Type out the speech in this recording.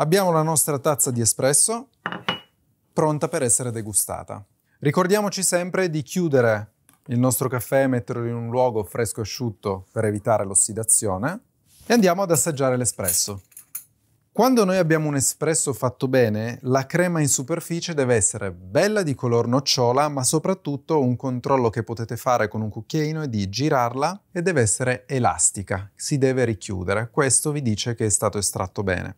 Abbiamo la nostra tazza di espresso pronta per essere degustata. Ricordiamoci sempre di chiudere il nostro caffè e metterlo in un luogo fresco e asciutto per evitare l'ossidazione e andiamo ad assaggiare l'espresso. Quando noi abbiamo un espresso fatto bene, la crema in superficie deve essere bella di color nocciola, ma soprattutto un controllo che potete fare con un cucchiaino è di girarla e deve essere elastica, si deve richiudere. Questo vi dice che è stato estratto bene.